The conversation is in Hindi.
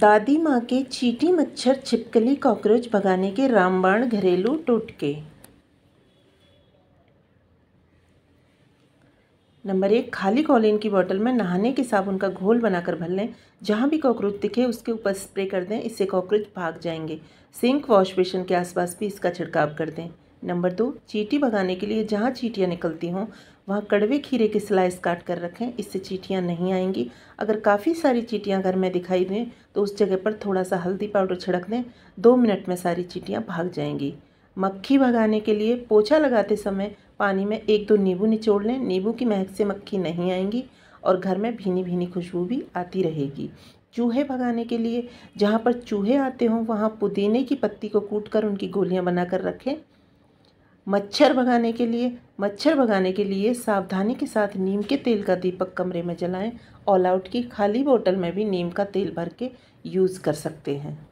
दादी माँ के चीटी मच्छर छिपकली कॉकरोच भगाने के रामबाण घरेलू टोटके नंबर एक खाली कॉलिन की बोतल में नहाने के साबुन का घोल बनाकर भर लें जहाँ भी कॉकरोच दिखे उसके ऊपर स्प्रे कर दें इससे कॉकरोच भाग जाएंगे सिंक वॉश बेसन के आसपास भी इसका छिड़काव कर दें नंबर दो चीटी भगाने के लिए जहाँ चीटियाँ निकलती हों वहाँ कड़वे खीरे के स्लाइस काट कर रखें इससे चीटियाँ नहीं आएंगी अगर काफ़ी सारी चीटियाँ घर में दिखाई दें तो उस जगह पर थोड़ा सा हल्दी पाउडर छिड़क दें दो मिनट में सारी चीटियाँ भाग जाएंगी मक्खी भगाने के लिए पोछा लगाते समय पानी में एक दो नींबू निचोड़ लें नींबू की महक से मक्खी नहीं आएंगी और घर में भीनी भीनी खुशबू भी आती रहेगी चूहे भगाने के लिए जहाँ पर चूहे आते हों वहाँ पुदीने की पत्ती को कूट कर उनकी गोलियाँ बनाकर रखें मच्छर भगाने के लिए मच्छर भगाने के लिए सावधानी के साथ नीम के तेल का दीपक कमरे में जलाएं ऑल आउट की खाली बोतल में भी नीम का तेल भर के यूज़ कर सकते हैं